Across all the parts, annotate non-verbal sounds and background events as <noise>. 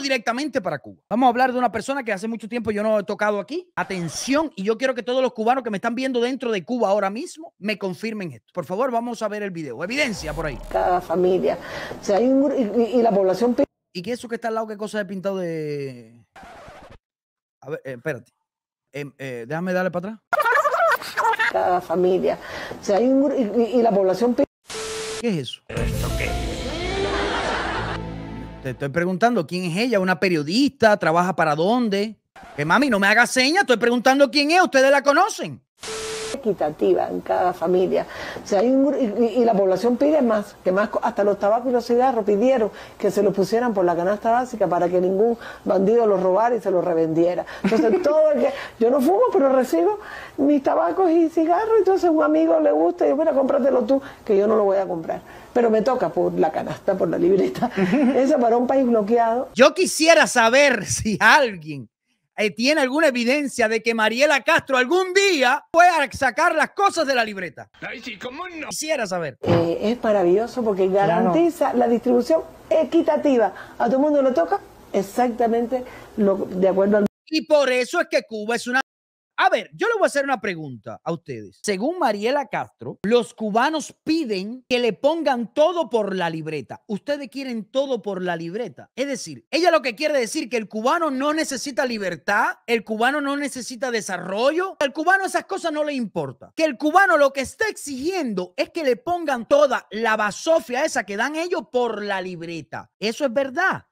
directamente para Cuba. Vamos a hablar de una persona que hace mucho tiempo yo no he tocado aquí. Atención, y yo quiero que todos los cubanos que me están viendo dentro de Cuba ahora mismo me confirmen esto. Por favor, vamos a ver el video. Evidencia por ahí. Cada familia. O hay y, y, la población. ¿Y qué es eso que está al lado? ¿Qué cosa he pintado de.? A ver, eh, espérate. Em, eh, déjame darle para atrás. Cada familia. O hay y, y la población. ¿Qué es eso? estoy preguntando quién es ella, una periodista, trabaja para dónde. Que mami, no me haga señas, estoy preguntando quién es, ustedes la conocen equitativa en cada familia. O hay y, la población pide más, que más hasta los tabacos y los cigarros pidieron que se los pusieran por la canasta básica para que ningún bandido los robara y se los revendiera. Entonces, <laughs> todo el que, yo no fumo, pero recibo mis tabacos y cigarros, entonces un amigo le gusta y dice, mira, cómpratelo tú, que yo no lo voy a comprar. Pero me toca por la canasta, por la libreta. <laughs> Esa para un país bloqueado. Yo quisiera saber si alguien eh, tiene alguna evidencia de que Mariela Castro algún día pueda sacar las cosas de la libreta. sí, ¿cómo no? Quisiera saber. Eh, es maravilloso porque garantiza la distribución equitativa. A todo el mundo le toca exactamente lo, de acuerdo al... Y por eso es que Cuba es una... A ver, yo le voy a hacer una pregunta a ustedes. Según Mariela Castro, los cubanos piden que le pongan todo por la libreta. Ustedes quieren todo por la libreta. Es decir, ella lo que quiere decir que el cubano no necesita libertad, el cubano no necesita desarrollo, al cubano esas cosas no le importa. Que el cubano lo que está exigiendo es que le pongan toda la basofia esa que dan ellos por la libreta. Eso es verdad.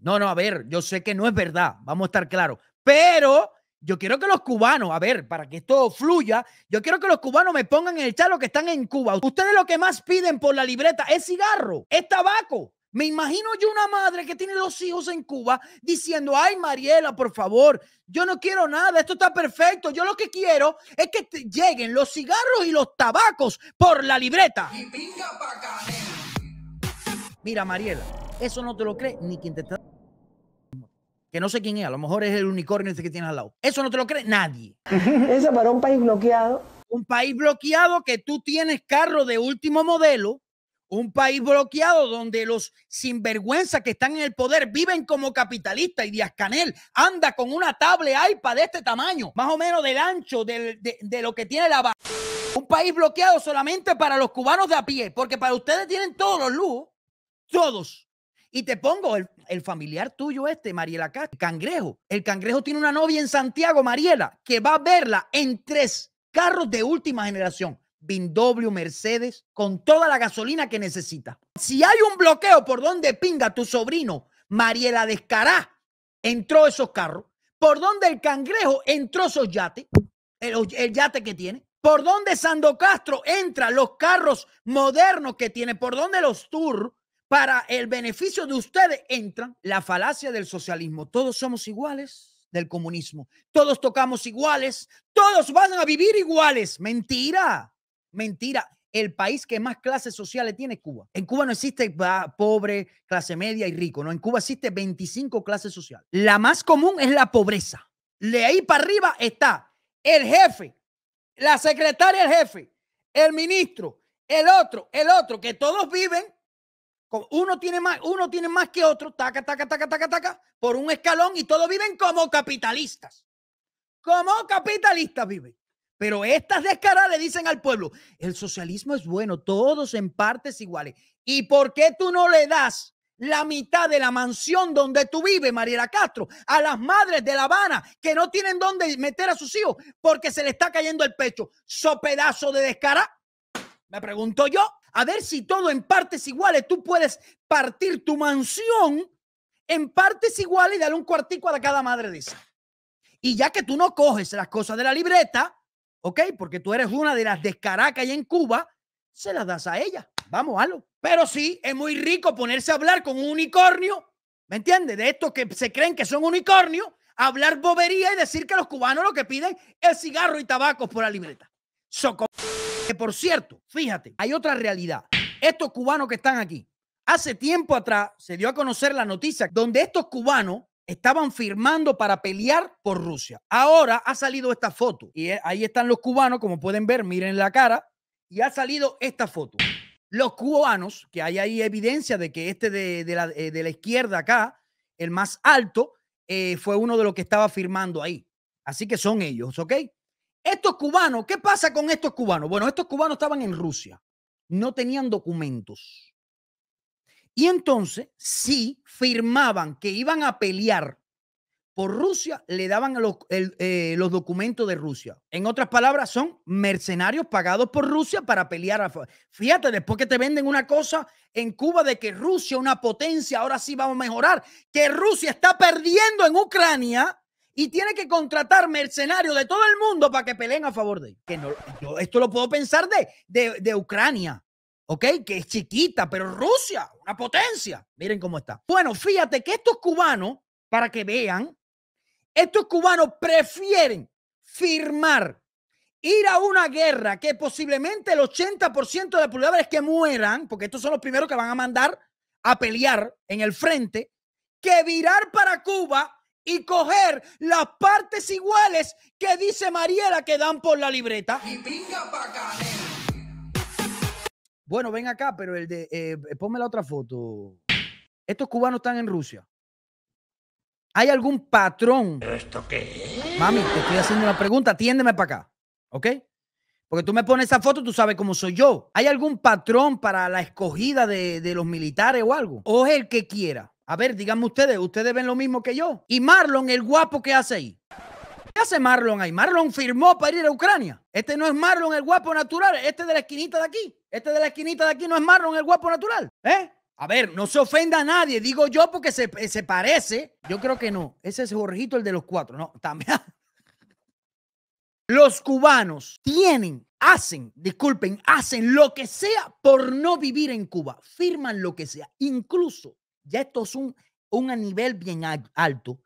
No, no, a ver, yo sé que no es verdad, vamos a estar claros, pero yo quiero que los cubanos, a ver, para que esto fluya, yo quiero que los cubanos me pongan en el chat lo que están en Cuba. Ustedes lo que más piden por la libreta es cigarro, es tabaco. Me imagino yo una madre que tiene dos hijos en Cuba diciendo, ay Mariela, por favor, yo no quiero nada, esto está perfecto, yo lo que quiero es que lleguen los cigarros y los tabacos por la libreta. Mira Mariela, eso no te lo cree ni quien te está que no sé quién es, a lo mejor es el unicornio ese que tienes al lado. Eso no te lo cree nadie. <laughs> Eso para un país bloqueado. Un país bloqueado que tú tienes carro de último modelo, un país bloqueado donde los sinvergüenzas que están en el poder viven como capitalistas y Díaz Canel anda con una tablet iPad de este tamaño, más o menos del ancho de, lo que tiene la... Un país bloqueado solamente para los cubanos de a pie, porque para ustedes tienen todos los lujos, todos y te pongo el, familiar tuyo este, Mariela Castro, cangrejo. El cangrejo tiene una novia en Santiago, Mariela, que va a verla en tres carros de última generación. w Mercedes, con toda la gasolina que necesita. Si hay un bloqueo por donde pinga tu sobrino, Mariela Descará, entró esos carros. ¿Por donde el cangrejo entró esos yates? El, yate que tiene. ¿Por donde Sando Castro entra los carros modernos que tiene? ¿Por donde los tours? para el beneficio de ustedes Entra la falacia del socialismo. Todos somos iguales del comunismo. Todos tocamos iguales. Todos van a vivir iguales. Mentira. Mentira. El país que más clases sociales tiene es Cuba. En Cuba no existe pobre, clase media y rico. No, en Cuba existe 25 clases sociales. La más común es la pobreza. De ahí para arriba está el jefe, la secretaria el jefe, el ministro, el otro, el otro, que todos viven uno tiene más, uno tiene más que otro, taca, taca, taca, taca, taca, por un escalón y todos viven como capitalistas. Como capitalistas viven. Pero estas descaradas le dicen al pueblo, el socialismo es bueno, todos en partes iguales. ¿Y por qué tú no le das la mitad de la mansión donde tú vives, Mariela Castro, a las madres de La Habana que no tienen dónde meter a sus hijos porque se le está cayendo el pecho? ¿So pedazo de descarada? Me pregunto yo. A ver si todo en partes iguales. Tú puedes partir tu mansión en partes iguales y darle un cuartico a cada madre de esa. Y ya que tú no coges las cosas de la libreta, ¿ok? Porque tú eres una de las descaracas allá en Cuba, se las das a ella. Vamos, lo. Pero sí, es muy rico ponerse a hablar con un unicornio, ¿me entiendes? De estos que se creen que son unicornios, hablar bobería y decir que los cubanos lo que piden es cigarro y tabaco por la libreta. Que por cierto, fíjate, hay otra realidad. Estos cubanos que están aquí, hace tiempo atrás se dio a conocer la noticia donde estos cubanos estaban firmando para pelear por Rusia. Ahora ha salido esta foto y eh, ahí están los cubanos, como pueden ver, miren la cara, y ha salido esta foto. Los cubanos, que hay ahí evidencia de que este de, la, eh, de la, izquierda acá, el más alto, eh, fue uno de los que estaba firmando ahí. Así que son ellos, ¿ok? Estos cubanos, ¿qué pasa con estos cubanos? Bueno, estos cubanos estaban en Rusia, no tenían documentos. Y entonces, si firmaban que iban a pelear por Rusia, le daban eh, los, documentos de Rusia. En otras palabras, son mercenarios pagados por Rusia para pelear. Fíjate, después que te venden una cosa en Cuba de que Rusia, una potencia, ahora sí vamos a mejorar, que Rusia está perdiendo en Ucrania y tiene que contratar mercenarios de todo el mundo para que peleen a favor de él. Que no, esto lo puedo pensar de, de, Ucrania, ¿ok? Que es chiquita, pero Rusia, una potencia. Miren cómo está. Bueno, fíjate que estos cubanos, para que vean, estos cubanos prefieren firmar ir a una guerra que posiblemente el 80% de los pobladores que mueran, porque estos son los primeros que van a mandar a pelear en el frente, que virar para Cuba y coger las partes iguales que dice Mariela que dan por la libreta. bueno, ven acá, pero el de. Eh, ponme la otra foto. Estos cubanos están en Rusia. ¿Hay algún patrón? esto qué? Mami, te estoy haciendo una pregunta, atiéndeme para acá. ¿Ok? Porque tú me pones esa foto, tú sabes cómo soy yo. ¿Hay algún patrón para la escogida de, de los militares o algo? O el que quiera. A ver, díganme ustedes, ¿ustedes ven lo mismo que yo? ¿Y Marlon, el guapo, que hace ahí? ¿Qué hace Marlon ahí? Marlon firmó para ir a Ucrania. Este no es Marlon, el guapo natural. Este de la esquinita de aquí. Este de la esquinita de aquí no es Marlon, el guapo natural. ¿Eh? A ver, no se ofenda a nadie, digo yo porque se, parece. Yo creo que no. Ese es Jorgito, el de los cuatro. No, también. <laughs> Los cubanos tienen, hacen, disculpen, hacen lo que sea por no vivir en Cuba. Firman lo que sea. Incluso ya esto es un, un nivel bien alto,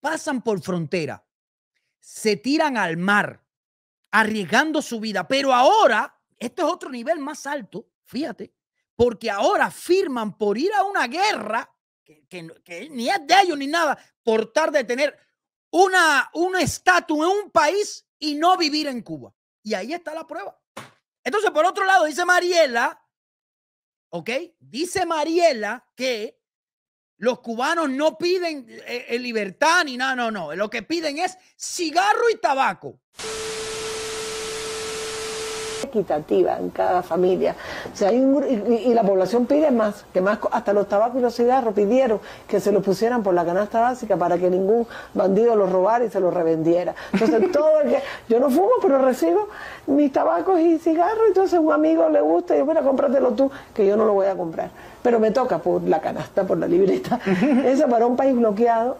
pasan por frontera, se tiran al mar, arriesgando su vida, pero ahora, esto es otro nivel más alto, fíjate, porque ahora firman por ir a una guerra, que, ni es de ellos ni nada, por tarde de tener una, una estatua en un país y no vivir en Cuba. Y ahí está la prueba. Entonces, por otro lado, dice Mariela, ¿ok? Dice Mariela que los cubanos no piden eh, eh, libertad ni nada, no, no. Lo que piden es cigarro y tabaco equitativa en cada familia. hay y, la población pide más, que más hasta los tabacos y los cigarros pidieron que se los pusieran por la canasta básica para que ningún bandido los robara y se los revendiera. Entonces, <laughs> todo el que, yo no fumo, pero recibo mis tabacos y cigarros, entonces un amigo le gusta y yo, bueno, cómpratelo tú, que yo no lo voy a comprar. Pero me toca por la canasta, por la libreta. <laughs> Eso para un país bloqueado